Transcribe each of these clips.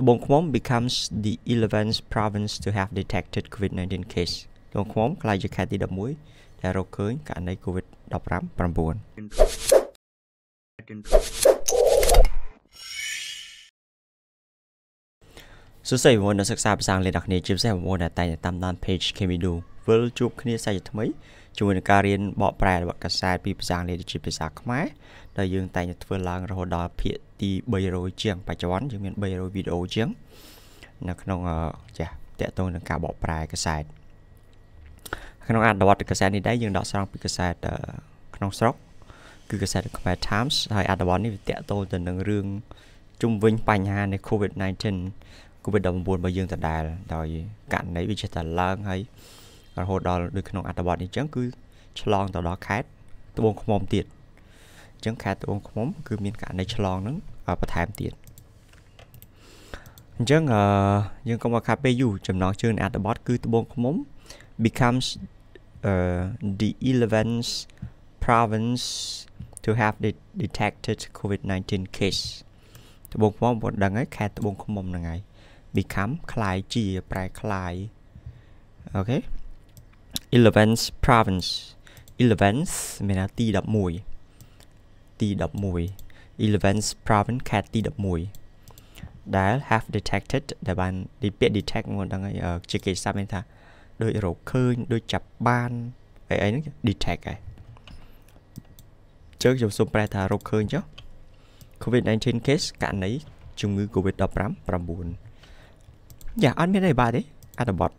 ត្បូងឃ្មុំ becomes the 11th province to have detected COVID-19 case ត្បូងឃ្មុំក្លាយជាខេត្តទី11ដែលរកឃើញករណី COVID-15 9សួស្តីបងប្អូនអ្នកសិក្សាភាសាអង់គ្លេសទាំងគ្នាជាពិសេសបងប្អូនដែលតែងតាមដាន page Kemidu វិលជួបគ្នាសាជាថ្មីជាមួយនឹងការរៀនបកប្រែរបស់កាសែតពីភាសាអង់គ្លេសទៅជាភាសាខ្មែរដែលយើង តែងតែធ្វើឡើងរហូតដល់ភាគទី300ជាងបច្ចុប្បន្នយើងមាន300វីដេអូជាងនៅក្នុងចាស់តកតងនឹងការបកប្រែកាសែតក្នុងអត្ថបទកាសែតនេះដែរយើងដកស្រង់ពីកាសែតក្នុងស្រុកគឺកាសែតខ្មែរ Times ហើយអត្ថបទនេះវាតកតងទៅនឹងរឿងជុំវិញបញ្ហានៃ COVID-19 COVID-19 របស់យើងដដែល ដោយករណីវាចេះតែឡើងហើយរហូតដល់ដូចក្នុងអត្ថបទនេះអញ្ចឹងគឺឆ្លងទៅដល់ខេត្តត្បូងឃ្មុំទៀតអញ្ចឹងខេត្តត្បូងឃ្មុំ គឺមានករណីឆ្លងហ្នឹងបន្ថែមទៀតអញ្ចឹងអឺយើងកុំមកខាត់ពេលយូរចំណងជើងនៃអត្ថបទគឺត្បូងឃ្មុំ becomes uh, the 11th province to have the detected COVID-19 case ត្បូងឃ្មុំបងដឹងហើយខេត្តត្បូងឃ្មុំហ្នឹងហើយ become คล้ายជាប្រែคล้ายអូខេ Eleventh province Eleventh មានថាទី11ទី11 Eleventh province ខេត្តទី11ដែល have detected ដែលបានពីពាក្យ detect មកដល់ហើយជាគេសាប់មានថាដូចរកឃើញដូចចាប់បានអីអីហ្នឹង detect ហើយជើងខ្ញុំសូមប្រែថារកឃើញចុះ COVID-19 case ករណីជំងឺ COVID-15 9យ៉ាអត់មានអីបាទទេអត្ថបទ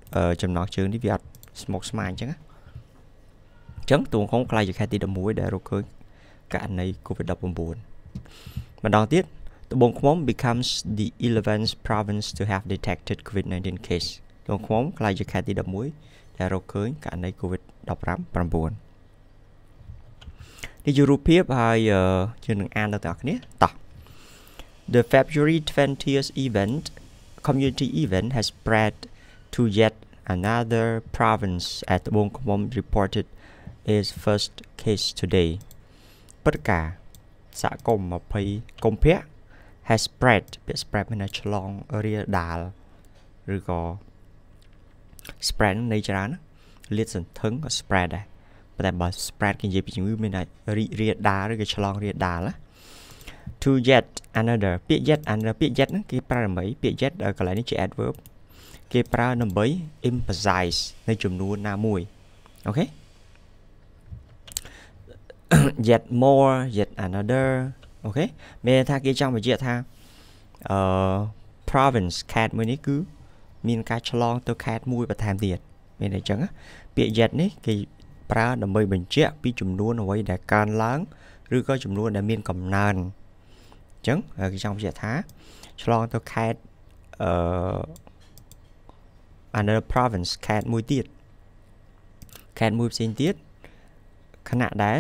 ចំណងជើងនេះវាអត់ស្មុកស្មាញអញ្ចឹងណាអញ្ចឹងទួងខំខ្លាយជាខែទី11ដែលរកឃើញករណី COVID-19 ម្ដងទៀតត្បូងឃ្មុំ becomes the 11th province to have detected COVID-19 case ត្បូងឃ្មុំខ្លាយជាខេត្តទី11ដែលរកឃើញករណី COVID-15 9នេះជារូបភាពហើយយើងនឹងអានដល់អ្នកគ្នាតោះ The February 20th event community event has spread to yet Another province at ត្បូងឃ្មុំ reported its first case today ព្រឹត្តិការណ៍សហគមន៍20កុម្ភៈ has spread ពាក្យ spread មានឆ្លងរាលដាលឬក៏ spread នៃច្រើនលាតសន្ធឹងក៏ spread ដែរប៉ុន្តែបើ spread គេនិយាយពីជំងឺមានតែរីករាលដាលឬក៏ឆ្លងរាលដាលណា to yet another ពាក្យ yet another ពាក្យ yet ហ្នឹងគេប្រើដើម្បីពាក្យ yet កន្លែងនេះជា adverb គេប្រើដើម្បី emphasize នៃចំនួនណាមួយអូខេ yet more yet another អូខេមានថាគេចង់បញ្ជាក់ថាអឺ province ខេត្តមួយនេះគឺមាន ការឆ្លងទៅខេត្តមួយបន្ថែមទៀតមានអញ្ចឹងពាក្យ yet នេះគេប្រើដើម្បីបញ្ជាក់ពីចំនួនអ្វីដែលកើនឡើង ឬក៏ចំនួនដែល មានកំណើនអញ្ចឹងគេចង់បញ្ជាក់ថាឆ្លងទៅខេត្តអឺ another province ខេត្តមួយទៀតខេត្តមួយផ្សេងទៀតខណៈដែល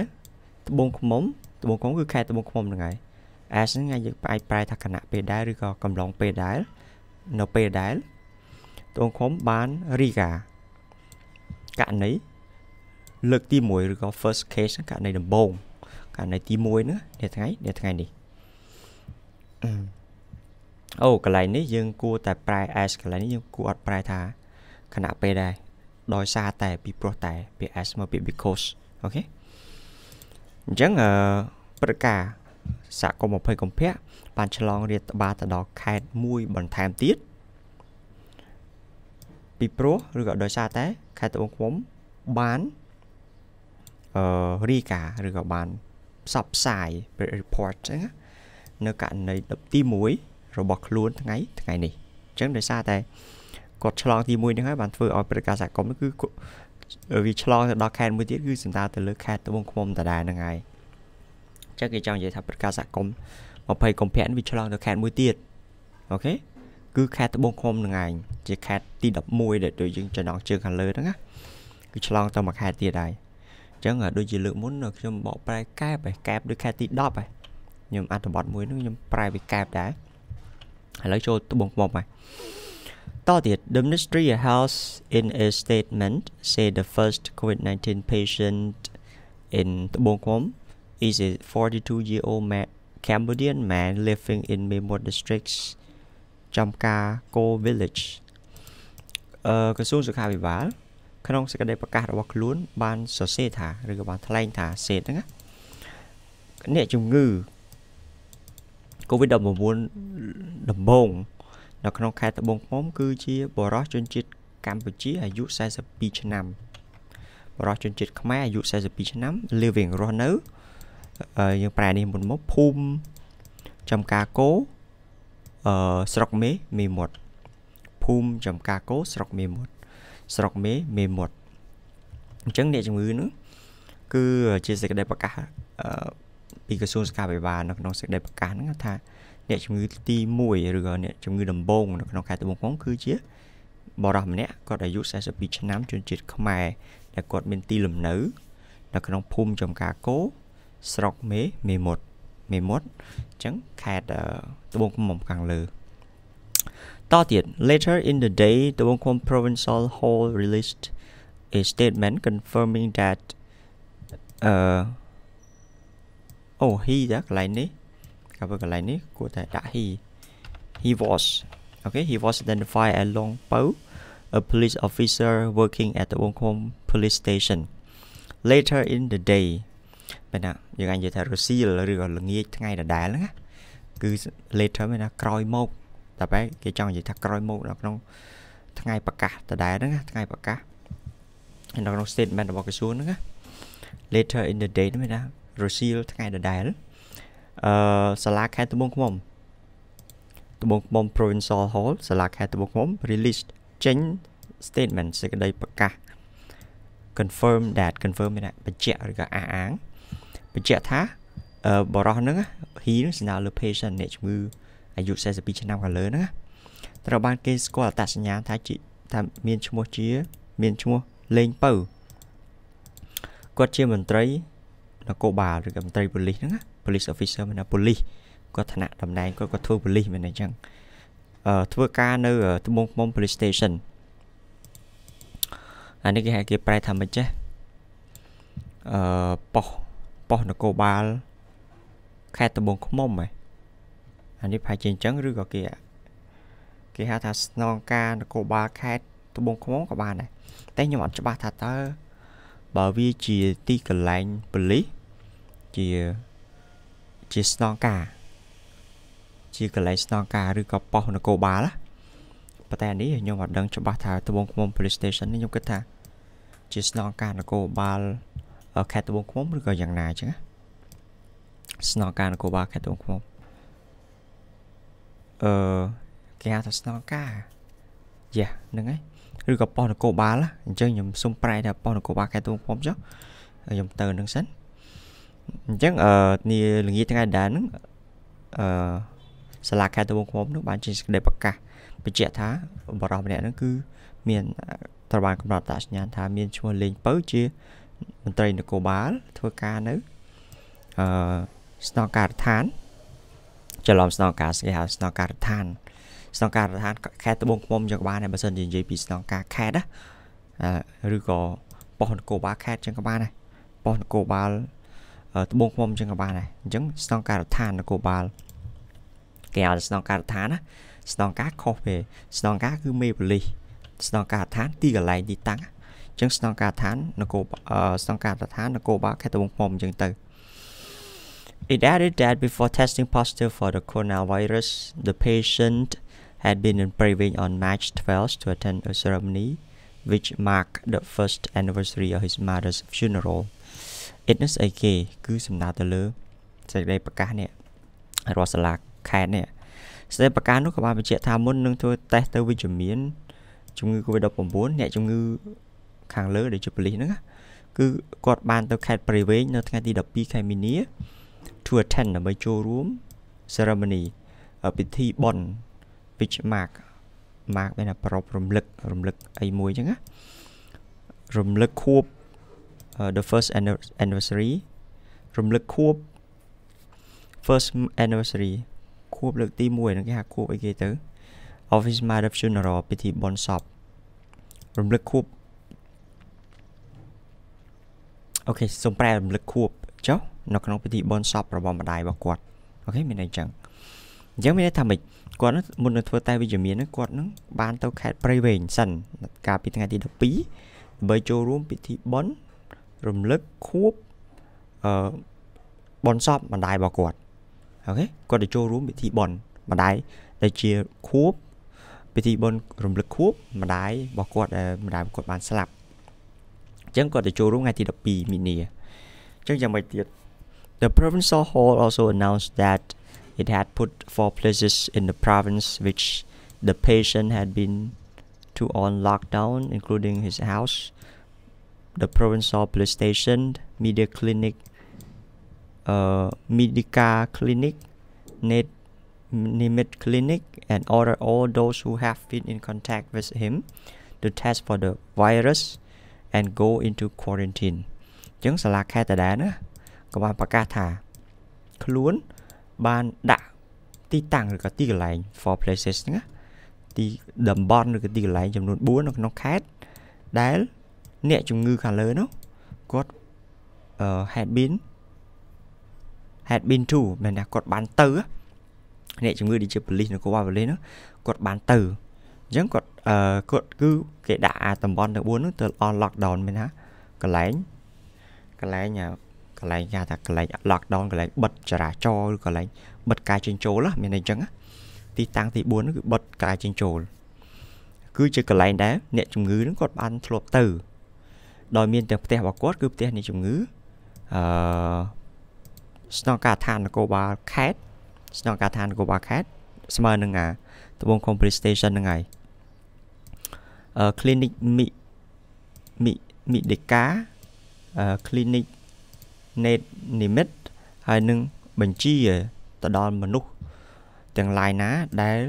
ត្បូងឃ្មុំត្បូងឃ្មុំគឺខេត្តត្បូងឃ្មុំហ្នឹងហើយអាសហ្នឹងយើងអាចប្រែថាគណៈពេលដែរឬក៏កំឡុងពេលដែរនៅពេលដែរត្បូងឃ្មុំបានរីកាករណីលើកទី1ឬក៏ first case ករណីដំបូងករណីទី1ហ្នឹងនេះថ្ងៃនេះថ្ងៃនេះអូកន្លែងនេះយើងគួរតែប្រែ as កន្លែងនេះយើងគួរអត់ប្រែថាខណៈពេលដែរដោយសារតែពីព្រោះតែពាក្យ as មកពាក្យ because អូខេអញ្ចឹងអឺព្រឹត្តិការណ៍សហគមន៍20កុម្ភៈបានឆ្លងរាតត្បាតទៅដល់ខេត្តមួយបន្ថែមទៀតពីព្រោះឬក៏ដោយសារតែខេត្តត្បូងឃ្មុំបានអឺរីកាឬក៏បានផ្សព្វផ្សាយ report អញ្ចឹងនៅករណីទី1របស់ខ្លួនថ្ងៃថ្ងៃនេះអញ្ចឹងដោយសារតែគាត់ឆ្លងទី1ហ្នឹងហើយបានធ្វើឲ្យព្រឹត្តិការណ៍សហគមន៍គឺវាឆ្លងទៅដល់ខេត្តមួយទៀតគឺសម្ដៅទៅលើខេត្តត្បូងឃ្មុំដដែលហ្នឹងហើយអញ្ចឹងគេចង់និយាយថាព្រឹត្តិការណ៍សហគមន៍20កុម្ភៈនេះវាឆ្លងទៅខេត្តមួយទៀតអូខេគឺខេត្តត្បូងឃ្មុំហ្នឹងឯងជាខេត្តទី11ដែលដូចយើងចំណងជើងខាងលើហ្នឹងណាគឺឆ្លងទៅមួយខេត្តទៀតហើយអញ្ចឹងដូចជាលើកមុនខ្ញុំបកប្រែកែបឯកែបដូចខេត្តទី10ឯងខ្ញុំអត្ថបទមួយនោះខ្ញុំប្រែវាកែបដែរឥឡូវចូលត្បូងឃ្មុំហើយតទៀត The Ministry of Health in a statement say the first COVID-19 patient in ត្បូងឃុំ is a 42-year-old man, Cambodian man living in Memot district ចំការ Ko Village អឺក្រសួងសុខាភិបាលក្នុងសេចក្តីប្រកាសរបស់ខ្លួន បានសរសេរថាឬក៏បានថ្លែងថាសេតហ្នឹងណាអ្នកជំងឺ COVID-19 ដំបូងនៅក្នុងខេត្តត្បូងឃ្មុំគឺជា បរិសជនជាតិកម្ពុជាអាយុ42ឆ្នាំបរិសជនជាតិខ្មែរអាយុ42ឆ្នាំលាវៀងរស់នៅយើងប្រែនេះមុនមកភូមិចំការគោអឺស្រុកមេមេមត់ភូមិចំការគោស្រុកមេមត់ស្រុកមេមេមត់អញ្ចឹងអ្នកជំងឺនោះគឺជាសេចក្តីប្រកាសពីក្រសួងសុខាភិបាលនៅក្នុងសេចក្តីប្រកាសហ្នឹងថាអ្នកជំងឺទី1ឬក៏អ្នកជំងឺដំបូងនៅក្នុងខេត្តត្បូងឃ្មុំគឺជាបរិសម្នាក់គាត់អាយុ42ឆ្នាំជនជាតិខ្មែរ ដែលគាត់មានទី លំនៅនៅក្នុងភូមិចំការគោស្រុកមេមេមត់មេមត់អញ្ចឹងខេត្តត្បូងឃ្មុំខាងលើ តទៀត later in the day ត្បូងឃ្មុំ provincial hall released a statement confirming that uh oh he ដាក់កន្លែងនេះ này kapagalaini kota đã he he was okay he was identified as Long Pao a police officer working at the Wong Kong police station later in the day bên nào, anh thấy là á, cứ later bên nào tập ấy cái trong thắc nó cả, cả, មែនណាក្រោយមកតែបែរគេចង់និយាយថាក្រោយមកនៅក្នុងថ្ងៃប្រកាសដដែលហ្នឹងថ្ងៃប្រកាសនៅក្នុង statement nữa, later in the day đã đài មែនណារសៀលថ្ងៃដដែលអឺសាលាខេត្តត្បូងឃ្មុំត្បូងឃ្មុំ Provincial Hall សាលាខេត្តត្បូងឃ្មុំ release ចេញ statement សេចក្តីប្រកាស confirm that confirm មានបញ្ជាក់ឬក៏អះអាងបញ្ជាក់ថាបរោះហ្នឹង he ហ្នឹងសញ្ញាលើ patient អ្នកជំងឺអាយុ42ឆ្នាំខាងលើហ្នឹងត្រូវបាន គេស្គាល់អត្តសញ្ញាណថាជាថាមានឈ្មោះជាមានឈ្មោះលេងពៅគាត់ជាមន្ត្រីនគរបាលឬក៏មន្ត្រីប៉ូលីសហ្នឹងណា police officer មានប៉ូលីសគាត់ឋានៈតំណែងគាត់គាត់ធ្វើប៉ូលីសមែនអញ្ចឹងអឺធ្វើការនៅត្បូងឃុំ police station អានេះគេហៅគេប្រែថាមិនចេះអឺប៉ុស្តិ៍ប៉ុស្តិ៍នគរបាលខេត្តត្បូងឃុំហ៎អានេះប្រហែលជាអញ្ចឹងឬក៏គេគេហៅថាស្នងការនគរបាលខេត្តត្បូងឃុំក៏បានដែរតែខ្ញុំអត់ច្បាស់ថាតើបើវាជាទីកន្លែងប៉ូលីសជាជាស្នងការជាកន្លែងស្នងការឬក៏ប៉ុស្តិ៍នគរបាលណាប៉ុន្តែនេះខ្ញុំអត់ដឹងច្បាស់ថាត្បូងឃ្មុំ Police Station នេះខ្ញុំគិតថា ជាស្នងការនគរបាលខេត្តត្បូងឃ្មុំឬក៏យ៉ាងណាអញ្ចឹងណាស្នងការនគរបាលខេត្តត្បូងឃ្មុំអឺគេហៅថាស្នងការយ៉ាហ្នឹងហើយឬក៏ប៉ុស្តិ៍នគរបាលអញ្ចឹងខ្ញុំសុំប្រែថាប៉ុស្តិ៍នគរបាលខេត្តត្បូងឃ្មុំចុះខ្ញុំទៅនឹងសិនអញ្ចឹងអឺនីល្ងាចថ្ងៃដែរហ្នឹងអឺសាលាខេត្តត្បូងឃ្មុំនោះបានចេញសេចក្តីប្រកាសបញ្ជាក់ថាបរិសម្នាក់ហ្នឹងគឺមានត្រូវបានកំណត់តាសញ្ញាថា មានឈ្មោះលេងពៅជាមន្ត្រីនគរបាល ធ្វើការនៅអឺស្នងការដ្ឋានច្រឡំស្នងការស្គីហៅស្នងការដ្ឋានស្នងការដ្ឋានខេត្តត្បូងឃ្មុំចឹងបានដែរបើសិនជានិយាយពីស្នងការខេត្តណាឬក៏ប៉ុស្តិ៍នគរបាលខេត្តចឹងក៏បានដែរប៉ុស្តិ៍នគរបាលត្បូងឃ្មុំអញ្ចឹងក៏បានដែរអញ្ចឹងស្តង់ការដ្ឋាននគរបាលគេឲ្យស្តង់ការដ្ឋានណាស្តង់ការខុសពេលស្តង់ការគឺមេបលិសស្តង់ការដ្ឋាន ទីកន្លែងទីតាំងអញ្ចឹងស្តង់ការដ្ឋាននគរស្តង់ការដ្ឋាននគរបាលខេត្តត្បូងឃ្មុំអញ្ចឹងទៅ It added that before testing positive for the coronavirus, the patient had been in Pravin on March 12 to attend a ceremony which marked the first anniversary of his mother's funeral. etness អីគេគឺសំដៅទៅលើសេចក្តីប្រកាសនេះរដ្ឋសាលាខេត្តនេះសេចក្តីប្រកាសនោះក៏បានបញ្ជាក់ថាមុននឹងធ្វើតេស្តទៅវិជ្ជមានជំងឺ Covid-19 អ្នកជំងឺខាងលើដែលជាប៉ូលីសហ្នឹងគឺគាត់បាន ទៅខេត្តព្រៃវែងនៅថ្ងៃទី12ខែមីនា to attend ដើម្បីចូលរួម ceremony ពិធីបុណ្យ which mark mark មានប្រពរំលឹករំលឹកអីមួយអញ្ចឹងណារំលឹកខួប the first anniversary រំលឹកខួប first anniversary ខួបលើកទី1ហ្នឹងគេហៅខួបអីគេទៅ of his mother funeral ពិធីបុណ្យសពរំលឹកខួបអូខេសូមប្រែរំលឹកខួបចុះនៅក្នុងពិធីបុណ្យសពរបស់ម្ដាយរបស់គាត់អូខេមានអីចឹងអញ្ចឹងមានន័យថាម៉េចគាត់មុននឹងធ្វើតែវិជ្ជមានគាត់នឹងបានទៅខេត្តព្រៃវែងសិនកាលពីថ្ងៃទី12ដើម្បីចូលរួមពិធីបុណ្យរំលឹកខួបអឺបនសពម្ដាយរបស់គាត់អូខេគាត់ទៅចូលរួមពិធីបនម្ដាយដែលជាខួបពិធីបនរំលឹកខួបម្ដាយរបស់គាត់ដែលម្ដាយរបស់គាត់បានស្លាប់អញ្ចឹងគាត់ទៅចូលរួមថ្ងៃទី12មីនាអញ្ចឹងយ៉ាងម៉េចទៀត The provincial hall also announced that it had put four places in the province which the patient had been to on lockdown including his house the Provençal Police Station, Media Clinic, uh, Medica Clinic, Nate Nimitz Clinic, and order all those who have been in contact with him to test for the virus and go into quarantine. ចឹងសាលាខេត្តតដាណាក៏បានប្រកាសថាខ្លួនបានដាក់ទីតាំងឬក៏ទីកន្លែង for places ហ្នឹងណាទីតំបន់ឬក៏ទីកន្លែងចំនួន4នៅក្នុងខេត្តដែលអ្នកជំងឺខាងលើនោះគាត់អឺ had been had been to មែនថាគាត់បានទៅអ្នកជំងឺដែលជាប៉ូលីសនៅកូវ៉ាប៉ូលីសនោះគាត់បានទៅអញ្ចឹងគាត់អឺគាត់គឺគេដាក់អាតំបន់14នោះទៅអស់ lockdown មែនណាកន្លែងកន្លែងកន្លែងគេថាកន្លែង lockdown កន្លែងបិទចរាចរណ៍ឬកន្លែងបិទការចេញចូលមានអីចឹងទីតាំងទី4នោះគឺបិទការចេញចូលគឺជាកន្លែងដែលអ្នកជំងឺនឹងគាត់បានធ្លាប់ទៅដោយមានទាំងផ្ទះរបស់គាត់គឺផ្ទះនៃជំងឺអឺស្នងការឋាននគរបាលខេត្តស្នងការឋាននគរបាលខេត្តស្មើនឹងអាត្បូងឃុំ Police Station ហ្នឹងហើយអឺ clinic មីមីមីដេកាអឺ clinic net limit ហើយនឹងបញ្ជាទៅដល់មនុស្សទាំង lain ណាដែល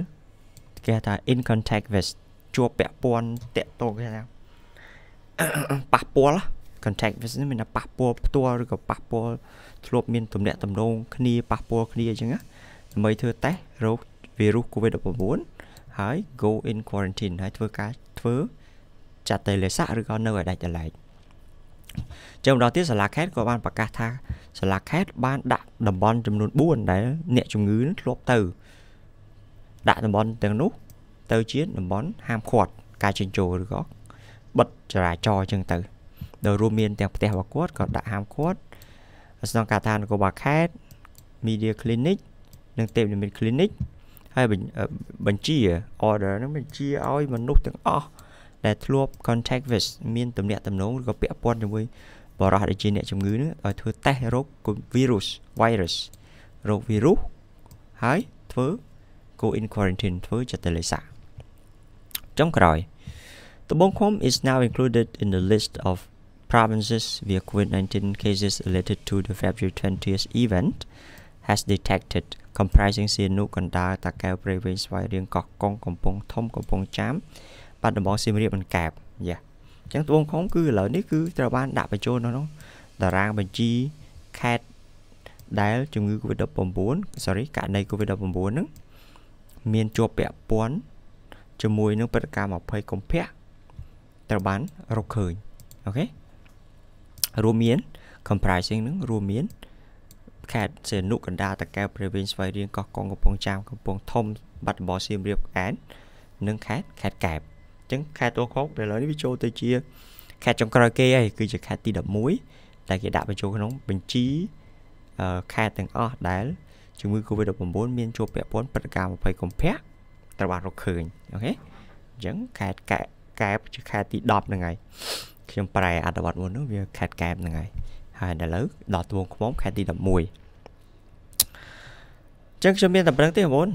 គេថា in contact with ជាប់ពាក់ព័ន្ធតាក់ទងគ្នាប៉ះពាល់ contact with នេះមានប៉ះពាល់ផ្ទាល់ឬក៏ប៉ះពាល់ធ្លាប់មានទំនាក់ទំនងគ្នាប៉ះពាល់គ្នាអញ្ចឹងណាដើម្បីធ្វើតេស្តរោគវីរុស COVID-19 ហើយ go in quarantine ហើយធ្វើការធ្វើចាត់តេលេសាឬក៏នៅឲ្យដាច់ដលែកចាំម្ដងទៀតសាលាខេត្តក៏បានប្រកាសថាសាលាខេត្តបានដាក់តំបន់ចំនួន4ដែលអ្នកជំងឺធ្លាប់ទៅដាក់តំបន់ទាំងនោះទៅជាតំបន់ហាមឃាត់ការចិញ្ចោលឬក៏បិទចរាចរណ៍ចឹងទៅដោយរួមមានទាំងផ្ទះរបស់គាត់ក៏ដាក់ហាមគាត់ស្នងការដ្ឋាននគរបាលខេត្ត Media Clinic និងទេពនិមិត្ត Clinic ហើយបញ្ជា order នឹងបញ្ជាឲ្យមនុស្សទាំងអស់ដែល ធ្លាប់ contact with មានទំនាក់ទំនងឬក៏ពាក់ព័ន្ធជាមួយបរិះដែលជាអ្នកជំងឺនឹងឲ្យធ្វើតេស្តរោគ virus virus រោគ virus ហើយធ្វើ go in quarantine ធ្វើចតិលេសាចុងក្រោយ Tobongkom is now included in the list of provinces where COVID-19 cases related to the February 20th event has detected, comprising Sihanouk, Kandahar, Ta Kaeo, Preah Vihenh, Siem Reap, Kok Kong, កំពង់ធំកំពង់ចាមបាត់ដំបងសៀមរាបនិងកែបយ៉ាអញ្ចឹងត្បូងឃុំគឺឥឡូវនេះគឺត្រូវបានដាក់បញ្ចូលនៅក្នុងតារាងបញ្ជីខេត្តដែលជំងឺ Covid-19 sorry ករណី Covid-19 ហ្នឹងមានជាប់ពាក់ព័ន្ធជាមួយនឹងព្រឹត្តិការណ៍20កុម្ភៈត្រូវបានរកឃើញអូខេរួមមាន comprising នឹងរួមមានខេត្តសេនុកណ្ដាលតកែវព្រៃវែងស្វាយរៀងកោះកុងកំពង់ចាមកំពង់ធំបាត់ដំបងសៀមរាបអែននិងខេត្តខេត្តកែបអញ្ចឹងខេត្តអូខុងពេលឥឡូវនេះវាចូលទៅជាខេត្តចុងក្រោយគេហើយគឺជាខេត្តទី11ដែលគេដាក់បញ្ចូលក្នុងបញ្ជីខេត្តទាំងអស់ដែលជំងឺ Covid-19 មានជួបពាក់ព័ន្ធព្រឹត្តិការណ៍20កុម្ភៈត្រូវបានរកឃើញអូខេអញ្ចឹងខេត្តកែបកែបជាខែទី10ហ្នឹងហើយខ្ញុំប្រែអត្ថបទមុននោះវាខែកែបហ្នឹងហើយហើយដល់លើដល់ត្បូងឃ្មុំខែទី11ចឹងខ្ញុំមានតែប្រឹងទេបងអូន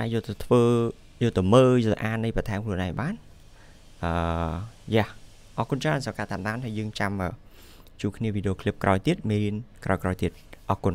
អាចយកទៅធ្វើយកទៅមើលយកទៅអាននៃបន្ថែមខ្លួនឯងបានអឺយ៉ាអរគុណច្រើនសម្រាប់ការតាមដានហើយយើងចាំជួបគ្នាវីដេអូឃ្លីបក្រោយទៀតមេរៀនក្រោយៗទៀតអរគុណ